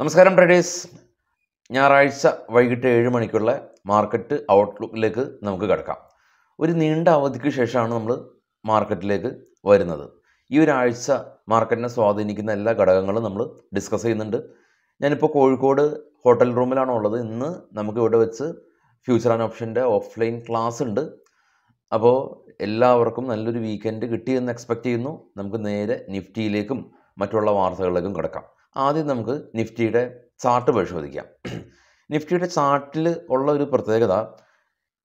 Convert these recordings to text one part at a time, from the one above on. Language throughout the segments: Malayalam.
നമസ്കാരം ട്രേഡേഴ്സ് ഞായറാഴ്ച വൈകിട്ട് ഏഴ് മണിക്കുള്ള മാർക്കറ്റ് ഔട്ട്ലുക്കിലേക്ക് നമുക്ക് കിടക്കാം ഒരു നീണ്ട അവധിക്ക് ശേഷമാണ് നമ്മൾ മാർക്കറ്റിലേക്ക് വരുന്നത് ഈ ഒരാഴ്ച മാർക്കറ്റിനെ സ്വാധീനിക്കുന്ന എല്ലാ ഘടകങ്ങളും നമ്മൾ ഡിസ്കസ് ചെയ്യുന്നുണ്ട് ഞാനിപ്പോൾ കോഴിക്കോട് ഹോട്ടൽ റൂമിലാണ് ഉള്ളത് ഇന്ന് നമുക്ക് ഇവിടെ വെച്ച് ഫ്യൂച്ചർ ആൻഡ് ഓപ്ഷൻ്റെ ഓഫ്ലൈൻ ക്ലാസ് ഉണ്ട് അപ്പോൾ എല്ലാവർക്കും നല്ലൊരു വീക്കെൻഡ് കിട്ടിയെന്ന് എക്സ്പെക്റ്റ് ചെയ്യുന്നു നമുക്ക് നേരെ നിഫ്റ്റിയിലേക്കും മറ്റുള്ള വാർത്തകളിലേക്കും കിടക്കാം ആദ്യം നമുക്ക് നിഫ്റ്റിയുടെ ചാർട്ട് പരിശോധിക്കാം നിഫ്റ്റിയുടെ ചാർട്ടിൽ ഉള്ള ഒരു പ്രത്യേകത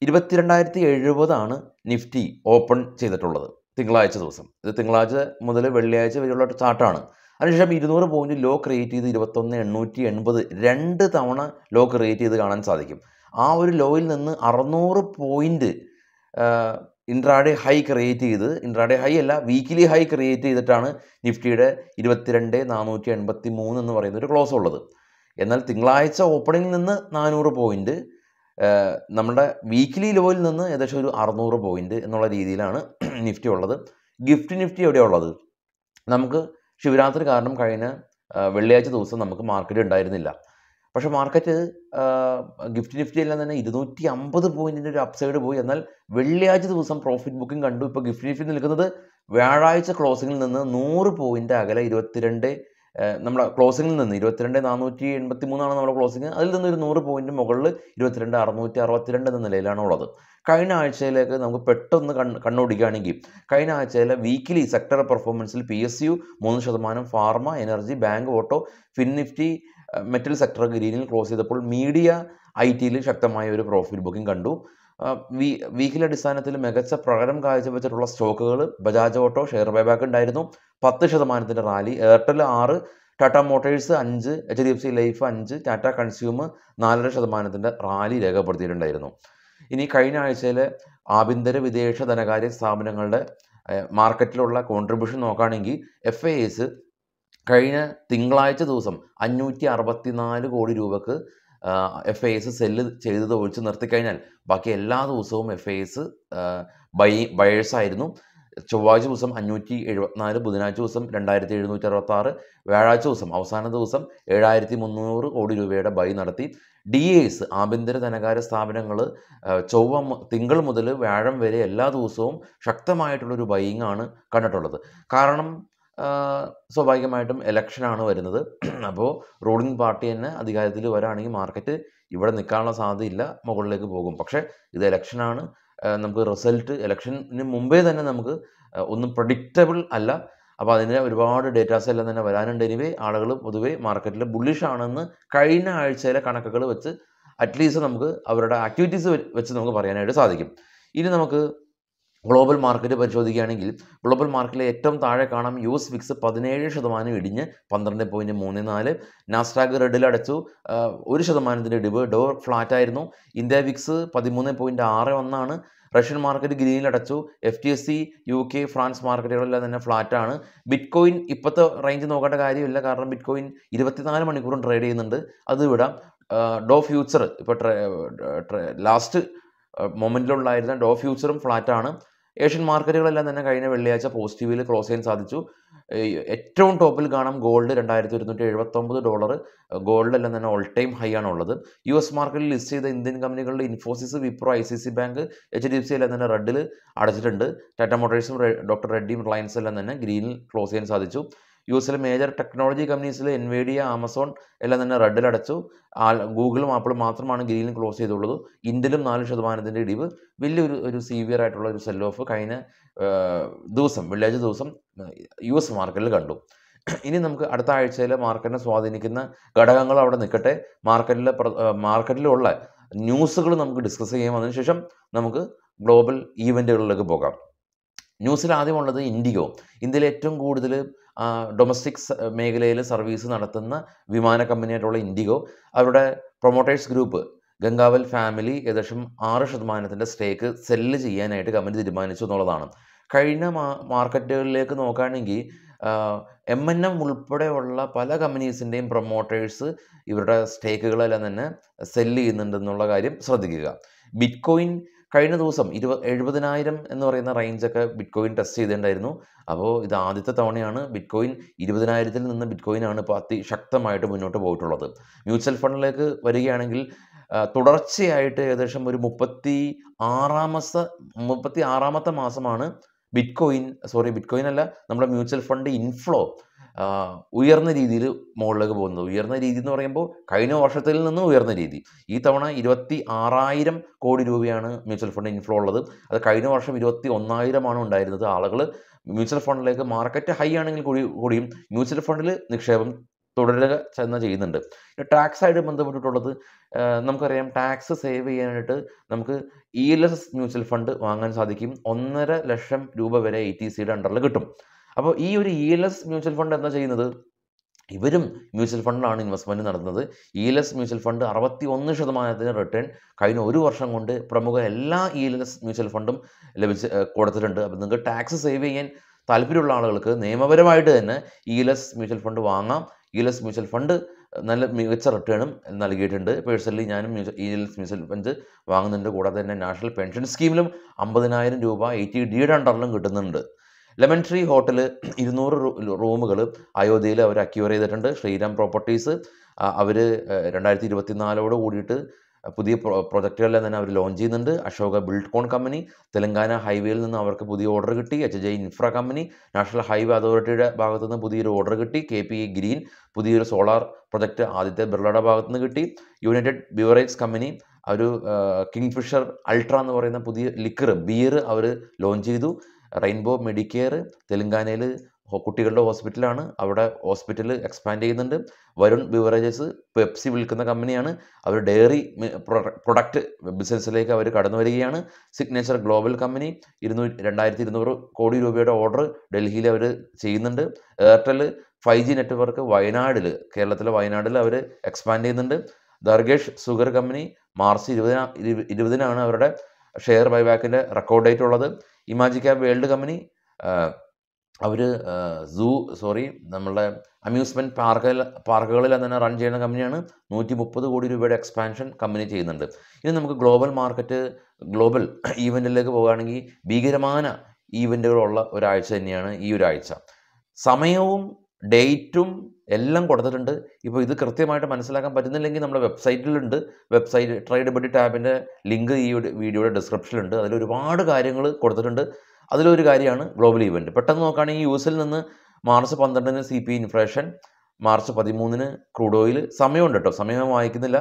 ഇരുപത്തിരണ്ടായിരത്തി എഴുപതാണ് നിഫ്റ്റി ഓപ്പൺ ചെയ്തിട്ടുള്ളത് തിങ്കളാഴ്ച ദിവസം ഇത് തിങ്കളാഴ്ച മുതൽ വെള്ളിയാഴ്ച വരെയുള്ള ചാർട്ടാണ് അതിനുശേഷം ഇരുന്നൂറ് പോയിന്റ് ലോ ക്രിയേറ്റ് ചെയ്ത് ഇരുപത്തൊന്ന് എണ്ണൂറ്റി എൺപത് രണ്ട് തവണ ലോ ക്രിയേറ്റ് ചെയ്ത് കാണാൻ സാധിക്കും ആ ഒരു ലോയിൽ നിന്ന് അറുന്നൂറ് പോയിന്റ് ഇൻട്രാഡേ ഹൈ ക്രിയേറ്റ് ചെയ്ത് ഇൻട്രാഡേ ഹൈ അല്ല വീക്കിലി ഹൈ ക്രിയേറ്റ് ചെയ്തിട്ടാണ് നിഫ്റ്റിയുടെ ഇരുപത്തിരണ്ട് നാനൂറ്റി എൺപത്തി മൂന്ന് എന്ന് പറയുന്ന ഒരു ക്ലോസ് ഉള്ളത് എന്നാൽ തിങ്കളാഴ്ച ഓപ്പണിംഗിൽ നിന്ന് നാനൂറ് പോയിൻറ്റ് നമ്മുടെ വീക്കിലി ലോയിൽ നിന്ന് ഏകദേശം ഒരു അറുന്നൂറ് പോയിൻറ്റ് എന്നുള്ള രീതിയിലാണ് നിഫ്റ്റി ഉള്ളത് ഗിഫ്റ്റ് നിഫ്റ്റി എവിടെയുള്ളത് ഉള്ളത് നമുക്ക് ശിവരാത്രി കാരണം കഴിഞ്ഞ വെള്ളിയാഴ്ച ദിവസം നമുക്ക് മാർക്കറ്റ് ഉണ്ടായിരുന്നില്ല പക്ഷേ മാർക്കറ്റ് ഗിഫ്റ്റ് നിഫ്റ്റി എല്ലാം തന്നെ ഇരുന്നൂറ്റി അമ്പത് പോയിന്റിൻ്റെ ഒരു അപ്സൈഡ് പോയി എന്നാൽ വെള്ളിയാഴ്ച ദിവസം പ്രോഫിറ്റ് ബുക്കിംഗ് കണ്ടു ഇപ്പോൾ ഗിഫ്റ്റ് നിഫ്റ്റി നിൽക്കുന്നത് വ്യാഴാഴ്ച ക്ലോസിംഗിൽ നിന്ന് നൂറ് പോയിന്റ് അകലെ ഇരുപത്തിരണ്ട് നമ്മുടെ ക്ലോസിംഗിൽ നിന്ന് ഇരുപത്തിരണ്ട് നാനൂറ്റി എൺപത്തി മൂന്നാണ് നമ്മുടെ ക്ലോസിംഗ് അതിൽ നിന്ന് ഒരു നൂറ് പോയിന്റ് മുകളിൽ ഇരുപത്തിരണ്ട് അറുന്നൂറ്റി അറുപത്തിരണ്ട് എന്ന നിലയിലാണ് ഉള്ളത് കഴിഞ്ഞ ആഴ്ചയിലേക്ക് നമുക്ക് പെട്ടെന്ന് കണ് കണ്ണോടിക്കുകയാണെങ്കിൽ കഴിഞ്ഞ ആഴ്ചയിലെ വീക്കിലി സെക്ടർ പെർഫോമൻസിൽ പി എസ് യു മൂന്ന് ശതമാനം pharma energy bank auto fin Nifty metal sector ഗ്രീനിൽ ക്ലോസ് ചെയ്തപ്പോൾ മീഡിയ ഐ ടിയിൽ ശക്തമായ ഒരു പ്രോഫിറ്റ് ബുക്കിംഗ് കണ്ടു വീ വീക്കിലെ അടിസ്ഥാനത്തിൽ മികച്ച പ്രകടനം കാഴ്ചവെച്ചിട്ടുള്ള സ്റ്റോക്കുകൾ ബജാജ് ഓട്ടോ ഷെയർ ബൈബാക്ക് ഉണ്ടായിരുന്നു പത്ത് ശതമാനത്തിൻ്റെ റാലി എയർടെൽ ആറ് ടാറ്റ മോട്ടേഴ്സ് അഞ്ച് H D F C Life അഞ്ച് ടാറ്റ കൺസ്യൂമർ നാലര ശതമാനത്തിൻ്റെ റാലി രേഖപ്പെടുത്തിയിട്ടുണ്ടായിരുന്നു ഇനി കഴിഞ്ഞ ആഴ്ചയിലെ ആഭ്യന്തര വിദേശ ധനകാര്യ സ്ഥാപനങ്ങളുടെ മാർക്കറ്റിലുള്ള കോൺട്രിബ്യൂഷൻ നോക്കുകയാണെങ്കിൽ എഫ് ഐ എസ് കഴിഞ്ഞ തിങ്കളാഴ്ച ദിവസം അഞ്ഞൂറ്റി അറുപത്തി നാല് കോടി രൂപക്ക് എഫ് ഐ എസ് സെല്ല് ചെയ്തത് ഒഴിച്ച് നിർത്തിക്കഴിഞ്ഞാൽ ബാക്കി എല്ലാ ദിവസവും എഫ് ഐ എസ് ബൈ ബയേഴ്സായിരുന്നു ചൊവ്വാഴ്ച ദിവസം അഞ്ഞൂറ്റി എഴുപത്തിനാല് ബുധനാഴ്ച ദിവസം രണ്ടായിരത്തി എഴുന്നൂറ്റി അറുപത്തി ആറ് വ്യാഴാഴ്ച ദിവസം അവസാന ദിവസം ഏഴായിരത്തി മുന്നൂറ് കോടി രൂപയുടെ ബൈ നടത്തി ഡി എസ് ആഭ്യന്തര ധനകാര്യ സ്ഥാപനങ്ങൾ ചൊവ്വ തിങ്കൾ മുതൽ വ്യാഴം വരെ എല്ലാ ദിവസവും ശക്തമായിട്ടുള്ളൊരു ബൈയിങ് കണ്ടിട്ടുള്ളത് കാരണം സ്വാഭാവികമായിട്ടും ഇലക്ഷനാണ് വരുന്നത് അപ്പോൾ റൂളിംഗ് പാർട്ടി തന്നെ അധികാരത്തിൽ വരാണെങ്കിൽ മാർക്കറ്റ് ഇവിടെ നിൽക്കാനുള്ള സാധ്യതയില്ല മുകളിലേക്ക് പോകും പക്ഷേ ഇത് ഇലക്ഷനാണ് നമുക്ക് റിസൾട്ട് ഇലക്ഷന് മുമ്പേ തന്നെ നമുക്ക് ഒന്നും പ്രഡിക്റ്റബിൾ അല്ല അപ്പോൾ അതിന് ഒരുപാട് ഡേറ്റാസ് എല്ലാം തന്നെ വരാനുണ്ട് എനിവേ ആളുകൾ പൊതുവേ മാർക്കറ്റിൽ ബുള്ളിഷ് ആണെന്ന് കഴിഞ്ഞ ആഴ്ചയിലെ കണക്കുകൾ വെച്ച് അറ്റ്ലീസ്റ്റ് നമുക്ക് അവരുടെ ആക്ടിവിറ്റീസ് വെച്ച് നമുക്ക് പറയാനായിട്ട് സാധിക്കും ഇനി നമുക്ക് ഗ്ലോബൽ മാർക്കറ്റ് പരിശോധിക്കുകയാണെങ്കിൽ ഗ്ലോബൽ മാർക്കറ്റിലെ ഏറ്റവും താഴെ കാണാം യു എസ് ഫിക്സ് പതിനേഴ് ശതമാനം ഇടിഞ്ഞ് പന്ത്രണ്ട് പോയിൻറ്റ് മൂന്ന് നാല് നാസ്ട്രാഗ് റെഡിൽ അടച്ചു ഒരു ശതമാനത്തിൻ്റെ ഇടിവ് ഡോ ആയിരുന്നു ഇന്ത്യ വിക്സ് പതിമൂന്ന് പോയിൻറ്റ് ആറ് ഒന്നാണ് റഷ്യൻ മാർക്കറ്റ് ഗ്രീനിൽ അടച്ചു F T S C U K France മാർക്കറ്റുകളെല്ലാം തന്നെ ഫ്ലാറ്റാണ് ബിറ്റ് കോയിൻ ഇപ്പോഴത്തെ റേഞ്ച് നോക്കേണ്ട കാര്യമില്ല കാരണം ബിറ്റ് കോയിൻ ഇരുപത്തിനാല് മണിക്കൂറും ട്രേഡ് ചെയ്യുന്നുണ്ട് അത് വിടാം ഡോ ഫ്യൂച്ചർ ഇപ്പോൾ ലാസ്റ്റ് മൊമെൻറ്റിലുണ്ടായിരുന്ന ഡോ ഫ്യൂച്ചറും ഫ്ലാറ്റാണ് ഏഷ്യൻ മാർക്കറ്റുകളെല്ലാം തന്നെ കഴിഞ്ഞ വെള്ളിയാഴ്ച പോസിറ്റീവിൽ ക്ലോസ് ചെയ്യാൻ സാധിച്ചു ഏറ്റവും ടോപ്പിൽ കാണാം ഗോൾഡ് രണ്ടായിരത്തി ഒരുന്നൂറ്റി എഴുപത്തൊമ്പത് ഡോളർ ഗോൾഡെല്ലാം തന്നെ ഓൾ ടൈം ഹൈ ആണ് ഉള്ളത് യു എസ് മാർക്കറ്റിൽ ലിസ്റ്റ് ചെയ്ത ഇന്ത്യൻ കമ്പനികളുടെ Infosys Wipro I C C bank H D F C എല്ലാം തന്നെ റെഡിൽ അടച്ചിട്ടുണ്ട് ടാറ്റ മോട്ടോഴ്സും ഡോക്ടർ റെഡ്ഡിയും റിലയൻസ് എല്ലാം തന്നെ ഗ്രീനിൽ ക്ലോസ് ചെയ്യാൻ സാധിച്ചു യു എസിലെ മേജർ ടെക്നോളജി കമ്പനീസിൽ എൻവേഡിയ ആമസോൺ എല്ലാം തന്നെ റെഡിൽ അടച്ചു ഗൂഗിളും ആപ്പിളും മാത്രമാണ് ഗ്രീനിൽ ക്ലോസ് ചെയ്തുള്ളത് ഇന്ത്യയിലും നാല് ശതമാനത്തിൻ്റെ ഇടിവ് വലിയൊരു ഒരു സീവിയർ ആയിട്ടുള്ള ഒരു സെൽ ഓഫ് കഴിഞ്ഞ ദിവസം വെള്ളിയാഴ്ച ദിവസം യു എസ് മാർക്കറ്റിൽ കണ്ടു ഇനി നമുക്ക് അടുത്ത ആഴ്ചയിലെ മാർക്കറ്റിനെ സ്വാധീനിക്കുന്ന ഘടകങ്ങൾ അവിടെ നിൽക്കട്ടെ മാർക്കറ്റിലെ മാർക്കറ്റിലുള്ള ന്യൂസുകൾ നമുക്ക് ഡിസ്കസ് ചെയ്യാം അതിനുശേഷം നമുക്ക് ഗ്ലോബൽ ഈവൻറ്റുകളിലേക്ക് പോകാം ന്യൂസിൽ ആദ്യമുള്ളത് ഇൻഡിഗോ ഇന്ത്യയിൽ ഏറ്റവും കൂടുതൽ ഡൊമസ്റ്റിക് മേഖലയിൽ സർവീസ് നടത്തുന്ന വിമാന കമ്പനിയായിട്ടുള്ള ഇൻഡിഗോ അവരുടെ പ്രൊമോട്ടേഴ്സ് ഗ്രൂപ്പ് ഗംഗാവൽ ഫാമിലി ഏകദേശം ആറ് ശതമാനത്തിൻ്റെ സ്റ്റേക്ക് സെല്ല് ചെയ്യാനായിട്ട് കമ്പനി തീരുമാനിച്ചു എന്നുള്ളതാണ് കഴിഞ്ഞ മാർക്കറ്റുകളിലേക്ക് നോക്കുകയാണെങ്കിൽ എം എൻ എം ഉൾപ്പെടെയുള്ള പല കമ്പനീസിൻ്റെയും പ്രൊമോട്ടേഴ്സ് ഇവരുടെ സ്റ്റേക്കുകളെല്ലാം തന്നെ സെല്ല് ചെയ്യുന്നുണ്ടെന്നുള്ള കാര്യം ശ്രദ്ധിക്കുക ബിറ്റ്കോയിൻ കഴിഞ്ഞ ദിവസം ഇരുപ എഴുപതിനായിരം എന്ന് പറയുന്ന റേഞ്ചൊക്കെ ബിറ്റ്കോയിൻ ടെസ്റ്റ് ചെയ്തിട്ടുണ്ടായിരുന്നു അപ്പോൾ ഇത് ആദ്യത്തെ തവണയാണ് ബിറ്റ്കോയിൻ ഇരുപതിനായിരത്തിൽ നിന്ന് ആണ് ഇപ്പോൾ അതിശക്തമായിട്ട് മുന്നോട്ട് പോയിട്ടുള്ളത് മ്യൂച്വൽ ഫണ്ടിലേക്ക് വരികയാണെങ്കിൽ തുടർച്ചയായിട്ട് ഏകദേശം ഒരു മുപ്പത്തി ആറാമത്തെ മുപ്പത്തി ആറാമത്തെ മാസമാണ് ബിറ്റ്കോയിൻ സോറി ബിറ്റ്കോയിൻ അല്ല നമ്മുടെ മ്യൂച്വൽ ഫണ്ട് ഇൻഫ്ലോ ഉയർന്ന രീതിയിൽ മുകളിലേക്ക് പോകുന്നത് ഉയർന്ന രീതി എന്ന് പറയുമ്പോൾ കഴിഞ്ഞ വർഷത്തിൽ നിന്ന് ഉയർന്ന രീതി ഈ തവണ ഇരുപത്തി ആറായിരം കോടി രൂപയാണ് മ്യൂച്വൽ ഫണ്ട് ഇൻഫ്ലോ ഉള്ളത് അത് കഴിഞ്ഞ വർഷം ഇരുപത്തി ഒന്നായിരമാണ് ഉണ്ടായിരുന്നത് ആളുകൾ മ്യൂച്വൽ ഫണ്ടിലേക്ക് മാർക്കറ്റ് ഹൈ ആണെങ്കിൽ കൂടി കൂടിയും മ്യൂച്വൽ ഫണ്ടിൽ നിക്ഷേപം തുടരുക ചെന്ന ചെയ്യുന്നുണ്ട് ടാക്സായിട്ട് ബന്ധപ്പെട്ടിട്ടുള്ളത് നമുക്കറിയാം ടാക്സ് സേവ് ചെയ്യാനായിട്ട് നമുക്ക് E L S mutual fund വാങ്ങാൻ സാധിക്കും ഒന്നര ലക്ഷം രൂപ വരെ ഇ ടി സിയുടെ അണ്ടറിൽ കിട്ടും അപ്പോൾ ഈ ഒരു E L S mutual fund എന്താ ചെയ്യുന്നത് ഇവരും മ്യൂച്വൽ ഫണ്ടിലാണ് ഇൻവെസ്റ്റ്മെൻറ്റ് നടത്തുന്നത് E e L S mutual fund അറുപത്തി ഒന്ന് ശതമാനത്തിന് റിട്ടേൺ കഴിഞ്ഞ ഒരു വർഷം കൊണ്ട് പ്രമുഖ എല്ലാ ഇ എൽ എസ് മ്യൂച്വൽ ഫണ്ടും ലഭിച്ച് കൊടുത്തിട്ടുണ്ട് അപ്പോൾ നിങ്ങൾക്ക് ടാക്സ് സേവ് ചെയ്യാൻ താല്പര്യമുള്ള ആളുകൾക്ക് നിയമപരമായിട്ട് തന്നെ E L S mutual fund വാങ്ങാം E L S mutual fund നല്ല മികച്ച റിട്ടേണും നൽകിയിട്ടുണ്ട് പേഴ്സണലി ഞാനും E L S mutual fund e വാങ്ങുന്നുണ്ട് കൂടാതെ തന്നെ നാഷണൽ പെൻഷൻ സ്കീമിലും അമ്പതിനായിരം രൂപ എ ടി ഡിയുടെ അണ്ടറിലും കിട്ടുന്നുണ്ട് ലെമൺ ട്രീ ഹോട്ടൽ ഇരുന്നൂറ് റൂമുകൾ അയോധ്യയിൽ അവർ അക്യൂർ ചെയ്തിട്ടുണ്ട് ശ്രീരാം പ്രോപ്പർട്ടീസ് അവർ രണ്ടായിരത്തി ഇരുപത്തിനാലോട് കൂടിയിട്ട് പുതിയ പ്രൊജക്റ്റുകളെല്ലാം തന്നെ അവർ ലോഞ്ച് ചെയ്യുന്നുണ്ട് അശോക ബിൽഡ്കോൺ കമ്പനി തെലങ്കാന ഹൈവേയിൽ നിന്ന് അവർക്ക് പുതിയ ഓർഡർ കിട്ടി H J infra company national highway അതോറിറ്റിയുടെ ഭാഗത്തു നിന്ന് പുതിയൊരു ഓർഡർ കിട്ടി കെ പി ഗ്രീൻ പുതിയൊരു സോളാർ പ്രൊജക്റ്റ് ആദ്യത്തെ ബിർളയുടെ ഭാഗത്തു നിന്ന് കിട്ടി യുണൈറ്റഡ് ബ്യൂറേജ് കമ്പനി ഒരു കിങ് ഫിഷർ അൾട്ര എന്ന് പറയുന്ന പുതിയ ലിക്കർ ബിയർ അവർ ലോഞ്ച് ചെയ്തു റെയിൻബോ മെഡിക്കെയർ തെലങ്കാനയിൽ കുട്ടികളുടെ ഹോസ്പിറ്റലാണ് അവിടെ ഹോസ്പിറ്റൽ എക്സ്പാൻഡ് ചെയ്യുന്നുണ്ട് വരുൺ ബിവറേജസ് പെപ്സി വിൽക്കുന്ന കമ്പനിയാണ് അവർ ഡെയറി പ്രൊഡക്റ്റ് ബിസിനസ്സിലേക്ക് അവർ കടന്നു വരികയാണ് സിഗ്നേച്ചർ ഗ്ലോബൽ കമ്പനി ഇരുന്നൂറ്റി രണ്ടായിരത്തി ഇരുന്നൂറ് കോടി രൂപയുടെ ഓർഡർ ഡൽഹിയിൽ അവർ ചെയ്യുന്നുണ്ട് എയർടെൽ ഫൈവ് ജി നെറ്റ്വർക്ക് വയനാടിൽ കേരളത്തിലെ വയനാടിൽ അവർ എക്സ്പാൻഡ് ചെയ്യുന്നുണ്ട് ദർഗേഷ് സുഗർ കമ്പനി മാർച്ച് ഇരുപതിനാണ് അവരുടെ ഷെയർ ബൈബാക്കിൻ്റെ റെക്കോർഡ് ഡേറ്റ് ഉള്ളത് ഇമാജി ക്യാബ് വേൾഡ് കമ്പനി അവർ സൂ സോറി നമ്മളുടെ അമ്യൂസ്മെൻറ്റ് പാർക്ക് പാർക്കുകളിൽ തന്നെ റൺ ചെയ്യുന്ന കമ്പനിയാണ് നൂറ്റി മുപ്പത് കോടി രൂപയുടെ എക്സ്പാൻഷൻ കമ്പനി ചെയ്യുന്നുണ്ട് ഇനി നമുക്ക് ഗ്ലോബൽ മാർക്കറ്റ് ഗ്ലോബൽ ഈവൻറ്റിലേക്ക് പോകുകയാണെങ്കിൽ ഭീകരമായ ഈവൻറ്റുകളുള്ള ഒരാഴ്ച തന്നെയാണ് ഈ ഒരാഴ്ച സമയവും ഡേറ്റും എല്ലാം കൊടുത്തിട്ടുണ്ട് ഇപ്പോൾ ഇത് കൃത്യമായിട്ട് മനസ്സിലാക്കാൻ പറ്റുന്നില്ലെങ്കിൽ നമ്മുടെ വെബ്സൈറ്റിലുണ്ട് വെബ്സൈറ്റ് ട്രേഡ് ബഡി ടാബിൻ്റെ ലിങ്ക് ഈ വീഡിയോയുടെ ഡിസ്ക്രിപ്ഷനിലുണ്ട് അതിൽ ഒരുപാട് കാര്യങ്ങൾ കൊടുത്തിട്ടുണ്ട് അതിലൊരു കാര്യമാണ് ഗ്ലോബൽ ഇവൻറ്റ് പെട്ടെന്ന് നോക്കുകയാണെങ്കിൽ യു എസിൽ നിന്ന് മാർച്ച് പന്ത്രണ്ടിന് സി പി ഇൻഫ്ലേഷൻ മാർച്ച് പതിമൂന്നിന് ക്രൂഡ് ഓയിൽ സമയമുണ്ട് കേട്ടോ സമയം വായിക്കുന്നില്ല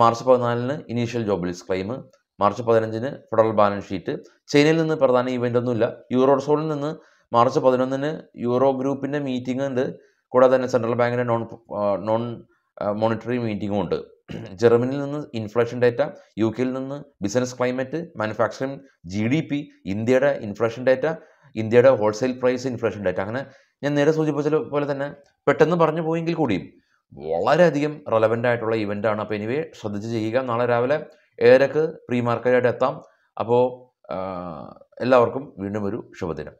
മാർച്ച് പതിനാലിന് ഇനീഷ്യൽ ജോബിൽസ് ക്ലെയിം മാർച്ച് പതിനഞ്ചിന് ഫെഡറൽ ബാലൻസ് ഷീറ്റ് ചൈനയിൽ നിന്ന് പ്രധാന ഇവൻ്റ് ഒന്നുമില്ല യൂറോസോണിൽ നിന്ന് മാർച്ച് പതിനൊന്നിന് യൂറോ ഗ്രൂപ്പിൻ്റെ മീറ്റിംഗ് ഉണ്ട് കൂടാതെ തന്നെ സെൻട്രൽ ബാങ്കിൻ്റെ നോൺ നോൺ മോണിറ്ററി മീറ്റിംഗും ഉണ്ട് ജർമ്മനിയിൽ നിന്ന് ഇൻഫ്ലേഷൻ ഡേറ്റ യു കെയിൽ നിന്ന് business climate manufacturing G D P ഇന്ത്യയുടെ ഇൻഫ്ലേഷൻ ഡേറ്റ ഇന്ത്യയുടെ ഹോൾസെയിൽ പ്രൈസ് ഇൻഫ്ലേഷൻ ഡേറ്റ അങ്ങനെ ഞാൻ നേരെ സൂചിപ്പിച്ച പോലെ തന്നെ പെട്ടെന്ന് പറഞ്ഞു പോയെങ്കിൽ കൂടിയും വളരെയധികം റെലവൻ്റ് ആയിട്ടുള്ള ഇവൻ്റ് ആണ് അപ്പോൾ എനിവേ ശ്രദ്ധിച്ച് ചെയ്യുക നാളെ രാവിലെ ഏഴരക്ക് പ്രീ മാർക്കറ്റായിട്ട് എത്താം അപ്പോൾ എല്ലാവർക്കും വീണ്ടും ഒരു ശുഭദിനം